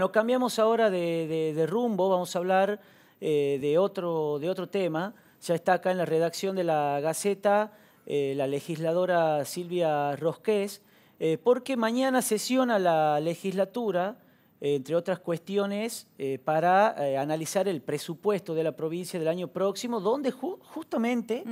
Bueno, cambiamos ahora de, rumbo, vamos a hablar eh, de, otro, de otro tema. Ya está acá en la redacción de la Gaceta eh, la legisladora Silvia Rosqués, eh, porque mañana sesiona la legislatura, entre otras cuestiones, para analizar el presupuesto de la provincia del año próximo, donde justamente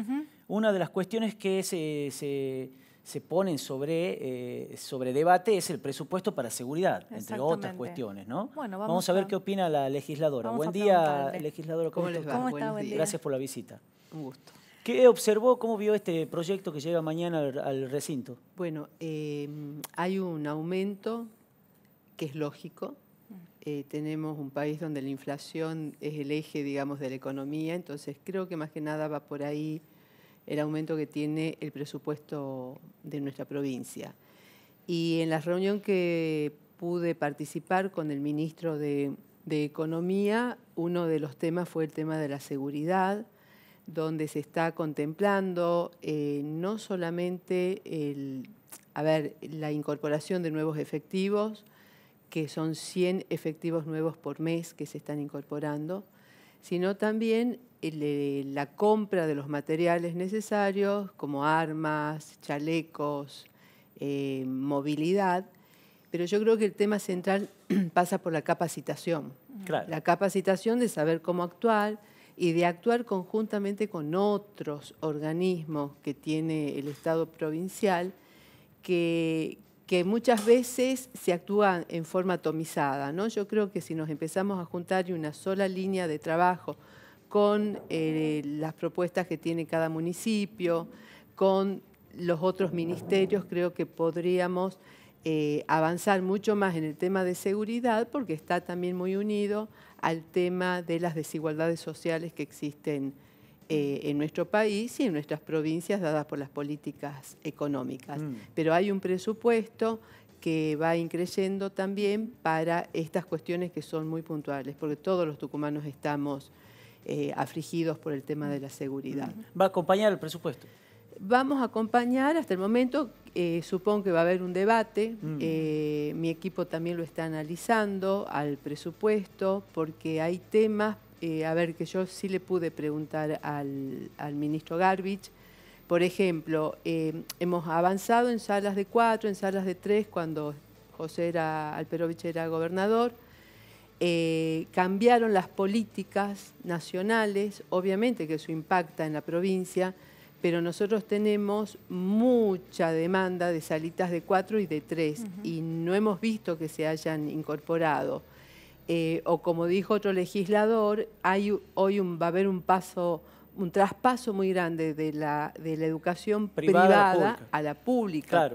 una de las cuestiones que se se ponen sobre, eh, sobre debate es el presupuesto para seguridad, entre otras cuestiones, ¿no? vamos, a, ver qué opina la legisladora. buen día, legisladora. ¿Cómo, ¿Cómo, va? Gracias por la visita. Un gusto. ¿Qué observó, cómo vio este proyecto que llega mañana al, recinto? Bueno, em, hay un aumento que es lógico. Mm. Eh, tenemos un país donde la inflación es el eje, digamos, de la economía, entonces creo que más que nada va por ahí el aumento que tiene el presupuesto de nuestra provincia. Y en la reunión que pude participar con el ministro de, Economía, uno de los temas fue el tema de la seguridad, donde se está contemplando eh, no solamente a ver, la incorporación de nuevos efectivos, que son 100 efectivos nuevos por mes que se están incorporando, sino también eh, la compra de los materiales necesarios, como armas, chalecos, eh, movilidad, pero yo creo que el tema central pasa por la capacitación. La capacitación de saber cómo actuar y de actuar conjuntamente con otros organismos que tiene el Estado provincial, que, muchas veces se actúan en forma atomizada. ¿no? Yo creo que si nos empezamos a juntar y una sola línea de trabajo, con eh, las propuestas que tiene cada municipio, con los otros ministerios, creo que podríamos eh, avanzar mucho más en el tema de seguridad porque está también muy unido al tema de las desigualdades sociales que existen eh, en nuestro país y en nuestras provincias dadas por las políticas económicas. Mm. Pero hay un presupuesto que va increyendo también para estas cuestiones que son muy puntuales, porque todos los tucumanos estamos eh, afligidos por el tema de la seguridad. ¿Va a acompañar el presupuesto? Vamos a acompañar hasta el momento, eh, supongo que va a haber un debate, mm. eh, mi equipo también lo está analizando al presupuesto, porque hay temas, a ver, que yo sí le pude preguntar al, ministro Garvich, por ejemplo, hemos avanzado en salas de cuatro, en salas de tres, cuando José era, Alperovich era gobernador, eh, cambiaron las políticas nacionales, obviamente que eso impacta en la provincia, pero nosotros tenemos mucha demanda de salitas de cuatro y de tres y no hemos visto que se hayan incorporado. Eh, o como dijo otro legislador, hay, hoy un, va a haber un paso, un traspaso muy grande de la, de la educación privada, a, la pública.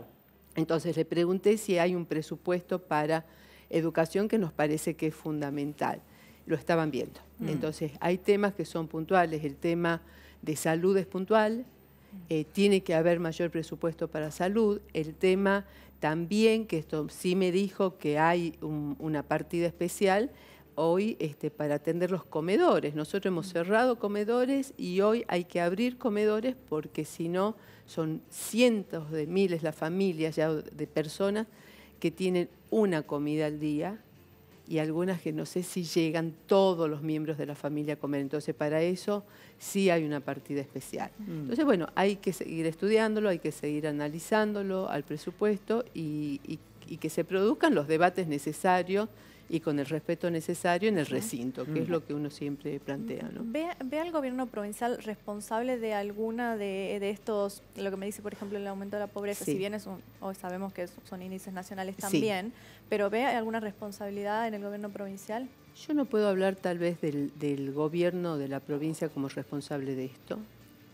Entonces le pregunté si hay un presupuesto para educación que nos parece que es fundamental. Lo estaban viendo. Mm. Entonces, hay temas que son puntuales. El tema de salud es puntual, mm. eh, tiene que haber mayor presupuesto para salud. El tema también, que esto sí me dijo que hay una partida especial hoy este, para atender los comedores. Nosotros hemos mm. cerrado comedores y hoy hay que abrir comedores porque si no son cientos de miles las familias ya de personas que tienen una comida al día y algunas que no sé si llegan todos los miembros de la familia a comer. Entonces, para eso sí hay una partida especial. Mm. Entonces, bueno, hay que seguir estudiándolo, hay que seguir analizándolo al presupuesto y que se produzcan los debates necesarios y con el respeto necesario en el recinto, que es mm. lo que uno siempre plantea. ¿no? ¿Ve, al gobierno provincial responsable de alguna de, estos, lo que me dice, por ejemplo, el aumento de la pobreza? Si bien es un, sabemos que son índices nacionales también, pero ¿ve alguna responsabilidad en el gobierno provincial? Yo no puedo hablar tal vez del, gobierno de la provincia como responsable de esto,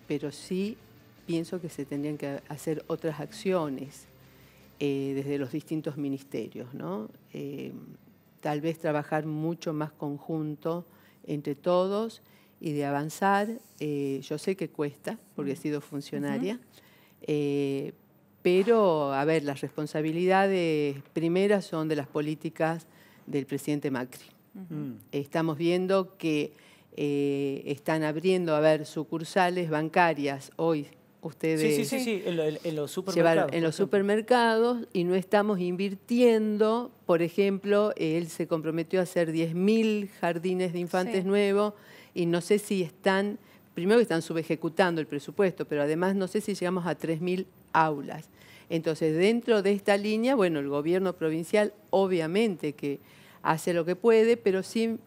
pero sí pienso que se tendrían que hacer otras acciones eh, desde los distintos ministerios, ¿no? Eh, tal vez trabajar mucho más conjunto entre todos y de avanzar. Eh, yo sé que cuesta, porque he sido funcionaria, eh, pero, a ver, las responsabilidades primeras son de las políticas del presidente Macri. Mm. Estamos viendo que eh, están abriendo, a ver, sucursales bancarias hoy ustedes sí, sí, sí, En, los supermercados. en los supermercados y no estamos invirtiendo. Por ejemplo, él se comprometió a hacer 10.000 jardines de infantes nuevos y no sé si están, primero que están subejecutando el presupuesto, pero además no sé si llegamos a 3.000 aulas. Entonces, dentro de esta línea, bueno, el gobierno provincial obviamente que hace lo que puede, pero sin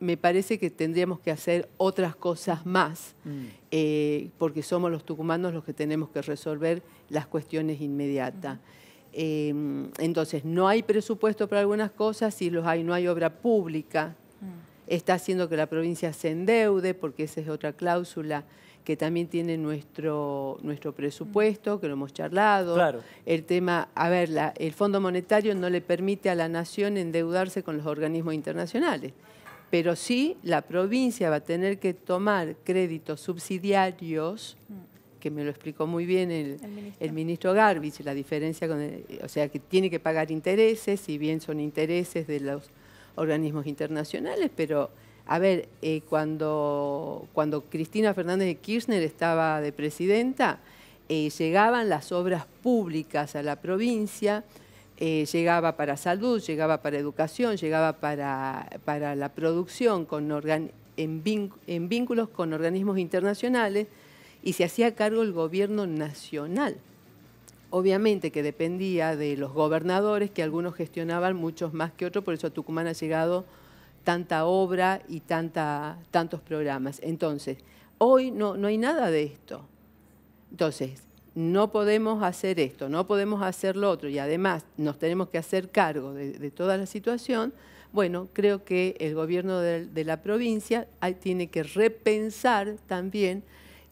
me parece que tendríamos que hacer otras cosas más, mm. eh, porque somos los tucumanos los que tenemos que resolver las cuestiones inmediatas. Em, entonces, no hay presupuesto para algunas cosas, si hay, no hay obra pública. Mm. Está haciendo que la provincia se endeude, porque esa es otra cláusula que también tiene nuestro, nuestro mm. presupuesto, que lo hemos charlado. Claro. El tema, a ver, el Fondo Monetario no le permite a la nación endeudarse con los organismos internacionales pero sí la provincia va a tener que tomar créditos subsidiarios, mm. que me lo explicó muy bien el, ministro, Garvich, la diferencia con, o sea, que tiene que pagar intereses, si bien son intereses de los organismos internacionales, pero a ver, eh, cuando, Cristina Fernández de Kirchner estaba de presidenta, eh, llegaban las obras públicas a la provincia, eh, llegaba para salud, llegaba para educación, llegaba para, para la producción con en, vínculos con organismos internacionales y se hacía cargo el gobierno nacional. Obviamente que dependía de los gobernadores, que algunos gestionaban muchos más que otros, por eso a Tucumán ha llegado tanta obra y tanta, tantos programas. Entonces, hoy no, no hay nada de esto. Entonces, no podemos hacer esto, no podemos hacer lo otro y además nos tenemos que hacer cargo de, toda la situación, bueno, creo que el gobierno de, la provincia ah, tiene que repensar también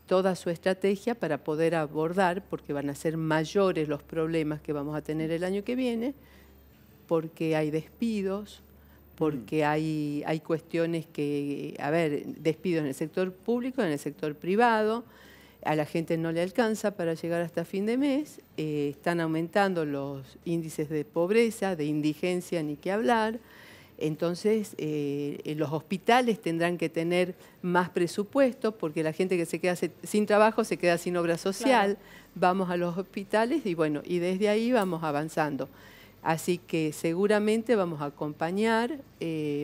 toda su estrategia para poder abordar, porque van a ser mayores los problemas que vamos a tener el año que viene, porque hay despidos, porque mm. hay, hay cuestiones que, a ver, despidos en el sector público, en el sector privado, a la gente no le alcanza para llegar hasta fin de mes, eh, están aumentando los índices de pobreza, de indigencia, ni qué hablar. Entonces, eh, eh, los hospitales tendrán que tener más presupuesto porque la gente que se queda sin trabajo se queda sin obra social. Vamos a los hospitales y bueno, y desde ahí vamos avanzando. Así que seguramente vamos a acompañar,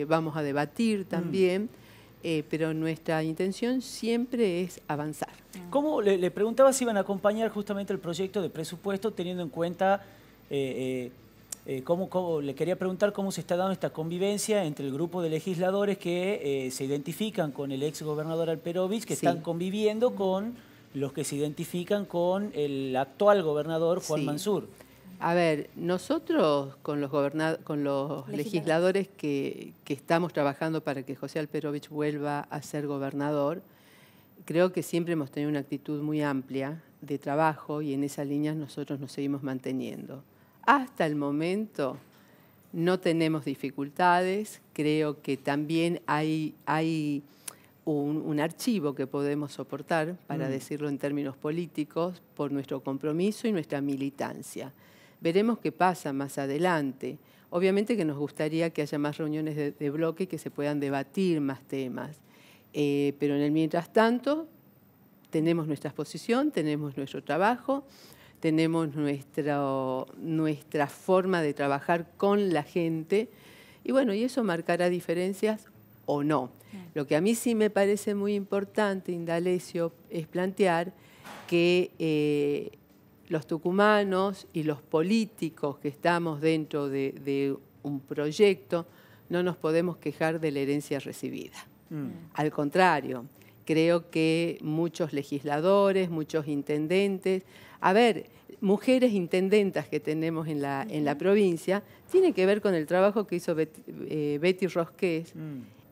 vamos a debatir mm. también. Eh, pero nuestra intención siempre es avanzar. Mm. ¿Cómo le, preguntaba si iban a acompañar justamente el proyecto de presupuesto teniendo en cuenta, eh, eh, cómo, le quería preguntar cómo se está dando esta convivencia entre el grupo de legisladores que se identifican con el ex gobernador Alperovich, que están conviviendo con los que se identifican con el actual gobernador Juan Mansur. A ver, nosotros con los, legisladores que, estamos trabajando para que José Alperovich vuelva a ser gobernador, creo que siempre hemos tenido una actitud muy amplia de trabajo y en esa línea nosotros nos seguimos manteniendo. Hasta el momento no tenemos dificultades, creo que también hay, un, archivo que podemos soportar, para mm. decirlo en términos políticos, por nuestro compromiso y nuestra militancia. Veremos qué pasa más adelante. Obviamente que nos gustaría que haya más reuniones de, bloque que se puedan debatir más temas. Eh, pero en el mientras tanto, tenemos nuestra exposición, tenemos nuestro trabajo, tenemos nuestra forma de trabajar con la gente. Y bueno, y eso marcará diferencias o no. Lo que a mí sí me parece muy importante, Indalecio, es plantear que eh, los tucumanos y los políticos que estamos dentro de, un proyecto, no nos podemos quejar de la herencia recibida. Mm. Al contrario, creo que muchos legisladores, muchos intendentes, a ver, mujeres intendentas que tenemos en la, en la provincia, tiene que ver con el trabajo que hizo eh, Betty Rosqués mm.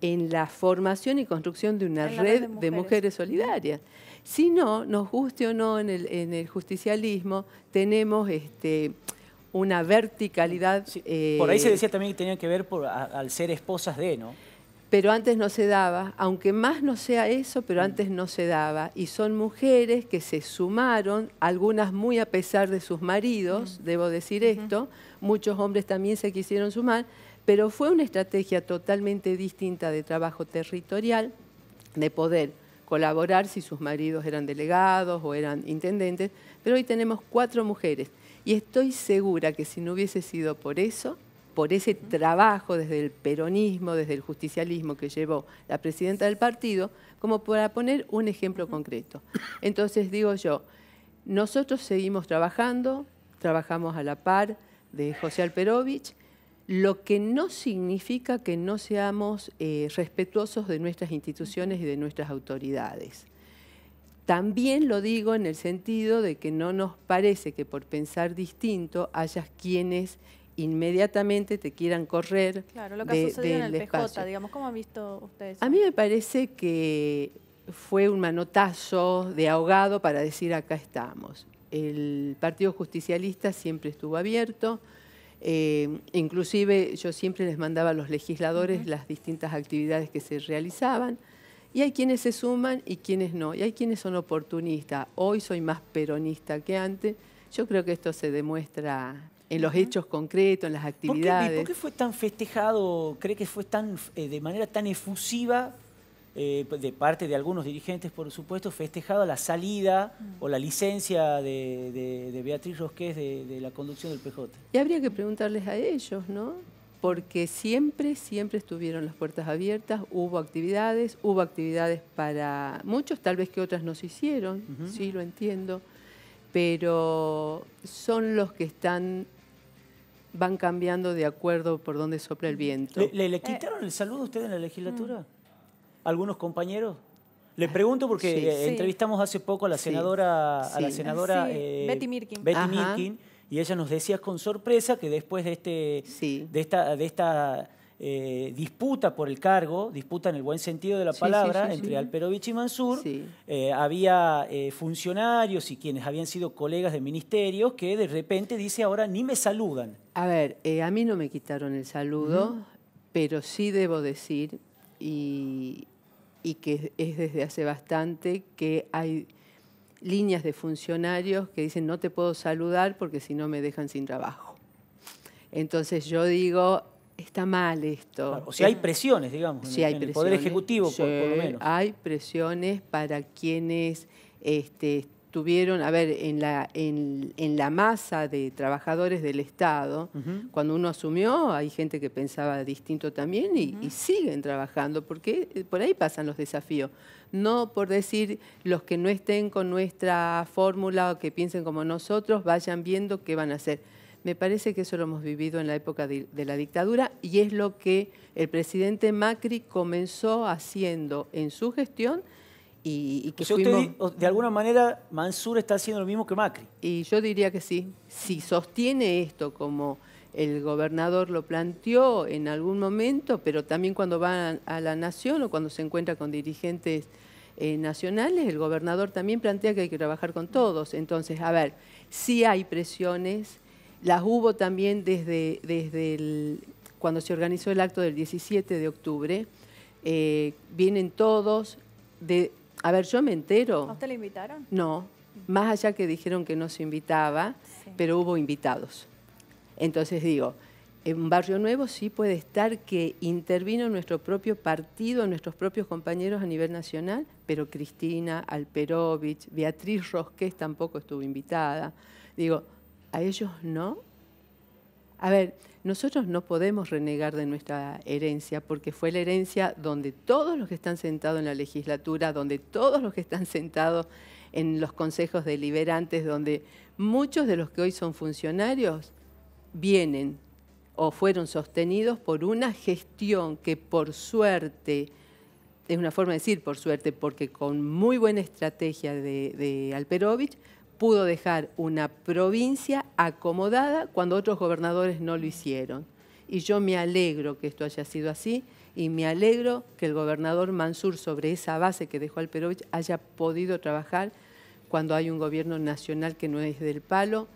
en la formación y construcción de una red, de mujeres solidarias. Si no, nos guste o no, en el, justicialismo tenemos este, una verticalidad. Eh, por ahí se decía también que tenía que ver al ser esposas de, ¿no? Pero antes no se daba, aunque más no sea eso, pero mm. antes no se daba. Y son mujeres que se sumaron, algunas muy a pesar de sus maridos, mm. debo decir esto, muchos hombres también se quisieron sumar, pero fue una estrategia totalmente distinta de trabajo territorial, de poder colaborar si sus maridos eran delegados o eran intendentes, pero hoy tenemos cuatro mujeres y estoy segura que si no hubiese sido por eso, por ese trabajo desde el peronismo, desde el justicialismo que llevó la presidenta del partido, como para poner un ejemplo concreto. Entonces digo yo, nosotros seguimos trabajando, trabajamos a la par de José Alperovich, lo que no significa que no seamos eh, respetuosos de nuestras instituciones y de nuestras autoridades. También lo digo en el sentido de que no nos parece que por pensar distinto hayas quienes inmediatamente te quieran correr. Claro, lo que ha en el PJ, digamos, ¿cómo han visto ustedes? A mí me parece que fue un manotazo de ahogado para decir acá estamos. El Partido Justicialista siempre estuvo abierto, eh, inclusive yo siempre les mandaba a los legisladores las distintas actividades que se realizaban y hay quienes se suman y quienes no, y hay quienes son oportunistas. Hoy soy más peronista que antes. Yo creo que esto se demuestra en los hechos concretos, en las actividades. ¿Por qué, ¿Por qué, fue tan festejado, cree que fue tan eh, de manera tan efusiva eh, pues, de parte de algunos dirigentes, por supuesto, festejado la salida mm. o la licencia de, de, Beatriz Rosqués de, la conducción del PJ. Y habría que preguntarles a ellos, ¿no? Porque siempre, siempre estuvieron las puertas abiertas, hubo actividades, hubo actividades para muchos, tal vez que otras no se hicieron, sí lo entiendo, pero son los que están van cambiando de acuerdo por donde sopla el viento. ¿Le, le, quitaron el saludo a usted en la legislatura? algunos compañeros? Le pregunto porque eh, entrevistamos hace poco a la senadora, a la senadora eh, Betty Mirkin. y ella nos decía con sorpresa que después de, este, de esta, de esta eh, disputa por el cargo, disputa en el buen sentido de la palabra, entre Alperovich y Mansur, había funcionarios y quienes habían sido colegas del ministerio que de repente dice ahora ni me saludan. A ver, a mí no me quitaron el saludo, pero sí debo decir, y y que es desde hace bastante que hay líneas de funcionarios que dicen no te puedo saludar porque si no me dejan sin trabajo. Entonces yo digo, está mal esto. o sea, hay presiones, digamos, si en, hay el Poder Ejecutivo, por, lo menos. Hay presiones para quienes este, tuvieron, a ver, en la, en, la masa de trabajadores del Estado, cuando uno asumió, hay gente que pensaba distinto también y, siguen trabajando, porque eh, por ahí pasan los desafíos. No por decir los que no estén con nuestra fórmula o que piensen como nosotros, vayan viendo qué van a hacer. Me parece que eso lo hemos vivido en la época de la dictadura y es lo que el presidente Macri comenzó haciendo en su gestión que de alguna manera, Mansur está haciendo lo mismo que Macri. Y yo diría que sí. Si sostiene esto como el gobernador lo planteó en algún momento, pero también cuando va a la nación o cuando se encuentra con dirigentes eh, nacionales, el gobernador también plantea que hay que trabajar con todos. Entonces, a ver, sí hay presiones, las hubo también desde, desde cuando se organizó el acto del 17 de octubre, eh, vienen todos de a ver, yo me entero. ¿A usted le invitaron? No, más allá que dijeron que no se invitaba, pero hubo invitados. Entonces digo, en Barrio Nuevo sí puede estar que intervino nuestro propio partido, nuestros propios compañeros a nivel nacional, pero Cristina, Alperovich, Beatriz Rosqués tampoco estuvo invitada. Digo, a ellos no, a ver, nosotros no podemos renegar de nuestra herencia, porque fue la herencia donde todos los que están sentados en la legislatura, donde todos los que están sentados en los consejos deliberantes, donde muchos de los que hoy son funcionarios vienen o fueron sostenidos por una gestión que por suerte, es una forma de decir por suerte, porque con muy buena estrategia de, Alperovich, pudo dejar una provincia acomodada cuando otros gobernadores no lo hicieron. Y yo me alegro que esto haya sido así y me alegro que el gobernador Mansur, sobre esa base que dejó al Perovich haya podido trabajar cuando hay un gobierno nacional que no es del palo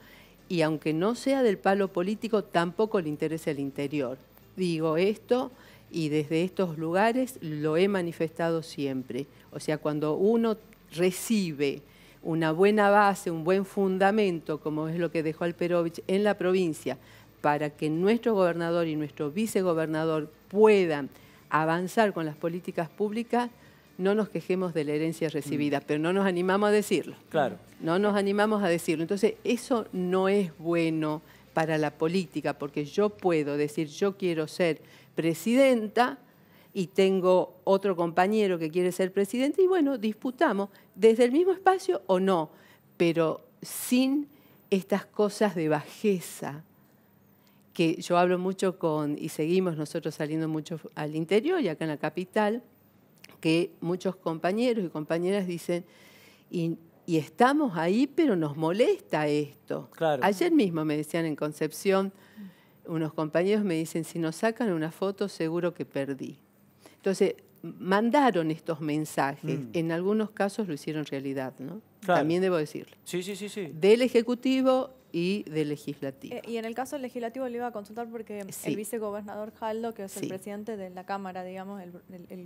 y aunque no sea del palo político, tampoco le interesa el interior. Digo esto y desde estos lugares lo he manifestado siempre. O sea, cuando uno recibe una buena base, un buen fundamento, como es lo que dejó Alperovich en la provincia, para que nuestro gobernador y nuestro vicegobernador puedan avanzar con las políticas públicas, no nos quejemos de la herencia recibida, mm. pero no nos animamos a decirlo. Claro. No nos animamos a decirlo. Entonces, eso no es bueno para la política, porque yo puedo decir, yo quiero ser presidenta, y tengo otro compañero que quiere ser presidente y bueno, disputamos desde el mismo espacio o no, pero sin estas cosas de bajeza que yo hablo mucho con, y seguimos nosotros saliendo mucho al interior y acá en la capital, que muchos compañeros y compañeras dicen, y, estamos ahí, pero nos molesta esto. Ayer mismo me decían en Concepción, unos compañeros me dicen, si nos sacan una foto, seguro que perdí. Entonces, mandaron estos mensajes, mm. en algunos casos lo hicieron realidad, ¿no? También debo decirlo. Sí, sí, sí, sí. Del Ejecutivo y de legislativo. Eh, y en el caso del legislativo le iba a consultar porque el vicegobernador Jaldo, que es el presidente de la Cámara, digamos, el,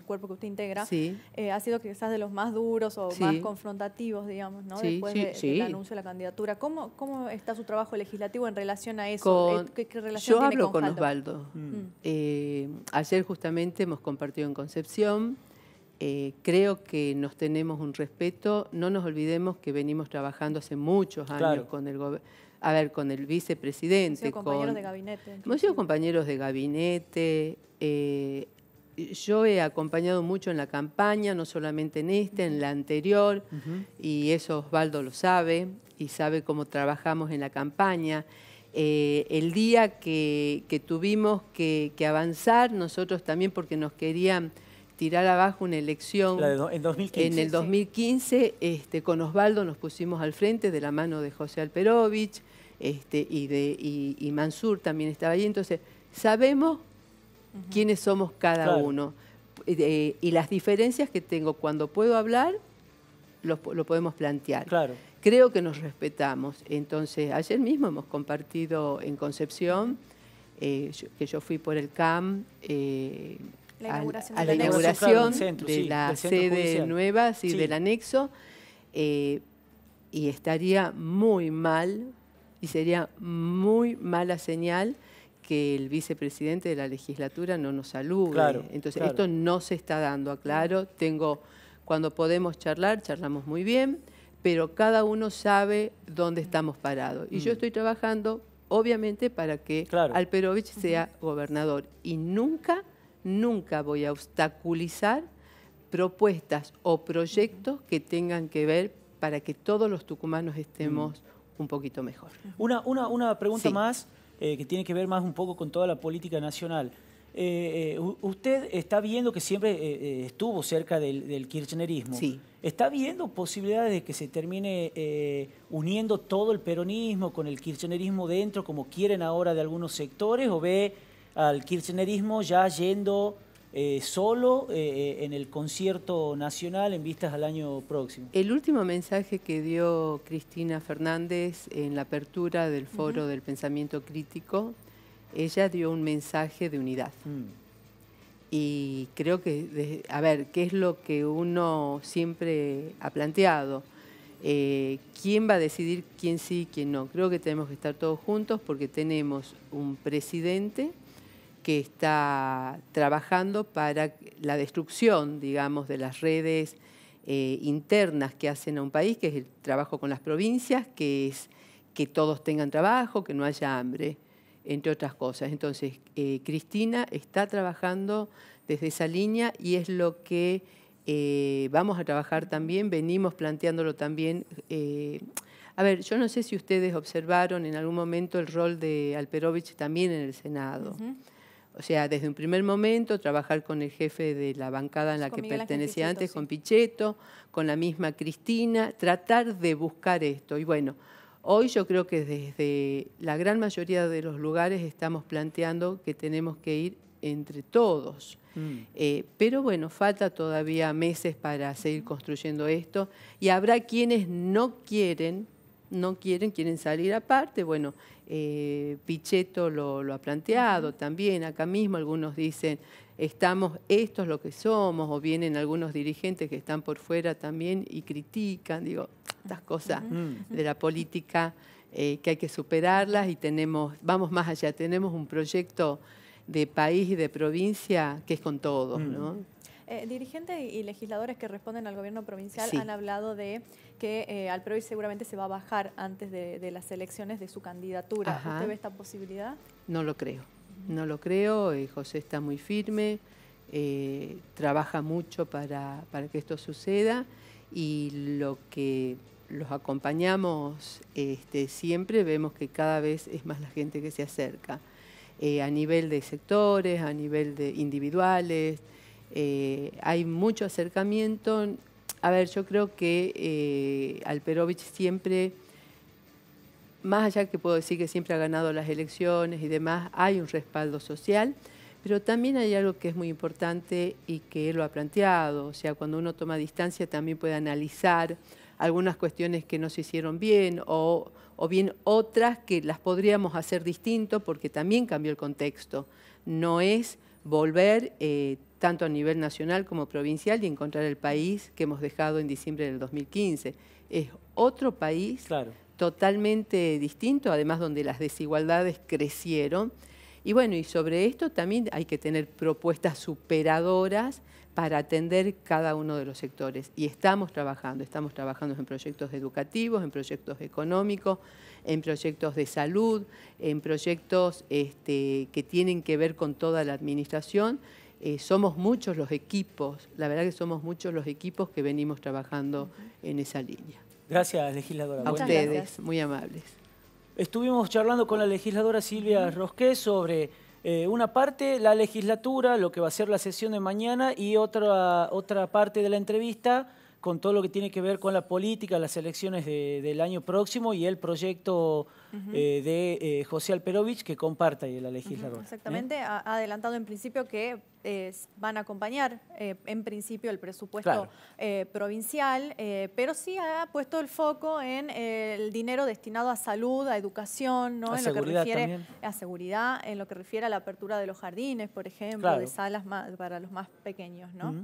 cuerpo que usted integra, eh, ha sido quizás de los más duros o más confrontativos, digamos, ¿no? Después del anuncio de la candidatura. ¿Cómo, ¿Cómo está su trabajo legislativo en relación a eso? Eh, ¿Qué, relación yo hablo con, Osvaldo. Mm. Mm. ayer justamente hemos compartido en Concepción. creo que nos tenemos un respeto. No nos olvidemos que venimos trabajando hace muchos años con el gobierno a ver, con el vicepresidente. Hemos compañeros de gabinete. Hemos eh, sido compañeros de gabinete. yo he acompañado mucho en la campaña, no solamente en esta, en la anterior, y eso Osvaldo lo sabe, y sabe cómo trabajamos en la campaña. Eh, el día que, tuvimos que, avanzar, nosotros también, porque nos querían tirar abajo una elección. en, 2015, en el 2015, este, con Osvaldo nos pusimos al frente de la mano de José Alperovich. Este, y, de, Mansur también estaba allí. Entonces, sabemos quiénes somos cada uno eh, y las diferencias que tengo cuando puedo hablar, lo, podemos plantear. Creo que nos respetamos. Entonces, ayer mismo hemos compartido en Concepción, eh, que yo fui por el CAM. a, eh, la inauguración de la sede nueva, del anexo, y estaría muy mal y sería muy mala señal que el vicepresidente de la legislatura no nos salude. Entonces, esto no se está dando, aclaro. Tengo, cuando podemos charlar, charlamos muy bien, pero cada uno sabe dónde estamos parados. Y yo mm. estoy trabajando, obviamente, para que Alperovich sea gobernador. Y nunca, nunca voy a obstaculizar propuestas o proyectos que tengan que ver para que todos los tucumanos estemos mm un poquito mejor. Una, una, una pregunta más eh, que tiene que ver más un poco con toda la política nacional. Eh, eh, usted está viendo que siempre estuvo cerca del, del kirchnerismo. Sí. ¿Está viendo posibilidades de que se termine uniendo todo el peronismo con el kirchnerismo dentro, como quieren ahora de algunos sectores, o ve al kirchnerismo ya yendo eh, solo eh, eh, en el concierto nacional en vistas al año próximo. El último mensaje que dio Cristina Fernández en la apertura del foro del pensamiento crítico, ella dio un mensaje de unidad. Mm. Y creo que, a ver, ¿qué es lo que uno siempre ha planteado? ¿Quién va a decidir quién sí y quién no? Creo que tenemos que estar todos juntos porque tenemos un presidente que está trabajando para la destrucción, digamos, de las redes eh, internas que hacen a un país, que es el trabajo con las provincias, que es que todos tengan trabajo, que no haya hambre, entre otras cosas. Entonces, eh, Cristina está trabajando desde esa línea y es lo que eh, vamos a trabajar también, venimos planteándolo también. a ver, yo no sé si ustedes observaron en algún momento el rol de Alperovich también en el Senado. O sea, desde un primer momento, trabajar con el jefe de la bancada en la que pertenecía antes, con Pichetto, con la misma Cristina, tratar de buscar esto. Y bueno, hoy yo creo que desde la gran mayoría de los lugares estamos planteando que tenemos que ir entre todos. Mm. Eh, pero bueno, falta todavía meses para seguir construyendo esto y habrá quienes no quieren no quieren, quieren salir aparte. Bueno, eh, Pichetto lo, ha planteado también, acá mismo algunos dicen, estamos, esto es lo que somos, o vienen algunos dirigentes que están por fuera también y critican, digo, estas cosas mm. de la política eh, que hay que superarlas y tenemos, vamos más allá, tenemos un proyecto de país y de provincia que es con todos, ¿no? Mm. Eh, dirigentes y legisladores que responden al gobierno provincial han hablado de que eh, al seguramente se va a bajar antes de, las elecciones de su candidatura. ¿Usted ve esta posibilidad? No lo creo, no lo creo. Eh, José está muy firme, trabaja mucho para, que esto suceda y lo que los acompañamos este, siempre, vemos que cada vez es más la gente que se acerca, a nivel de sectores, a nivel de individuales, eh, hay mucho acercamiento. A ver, yo creo que eh, Alperovich siempre, más allá que puedo decir que siempre ha ganado las elecciones y demás, hay un respaldo social, pero también hay algo que es muy importante y que él lo ha planteado. O sea, cuando uno toma distancia también puede analizar algunas cuestiones que no se hicieron bien o, bien otras que las podríamos hacer distinto porque también cambió el contexto. No es volver eh, tanto a nivel nacional como provincial, y encontrar el país que hemos dejado en diciembre del 2015. Es otro país totalmente distinto, además donde las desigualdades crecieron. Y bueno, y sobre esto también hay que tener propuestas superadoras para atender cada uno de los sectores. Y estamos trabajando, estamos trabajando en proyectos educativos, en proyectos económicos, en proyectos de salud, en proyectos este, que tienen que ver con toda la administración eh, somos muchos los equipos, la verdad que somos muchos los equipos que venimos trabajando en esa línea. Gracias, legisladora. A ustedes, muy amables. Estuvimos charlando con la legisladora Silvia Rosqué sobre eh, una parte, la legislatura, lo que va a ser la sesión de mañana, y otra parte de la entrevista con todo lo que tiene que ver con la política, las elecciones del año próximo y el proyecto eh, de eh, José Alperovich que comparta la legislatura. ¿eh? Exactamente, ha adelantado en principio que van a acompañar en principio el presupuesto provincial, pero sí ha puesto el foco en el dinero destinado a salud, a educación, ¿no? en lo que refiere a seguridad, en lo que refiere a la apertura de los jardines, por ejemplo, de salas más, para los más pequeños, ¿no?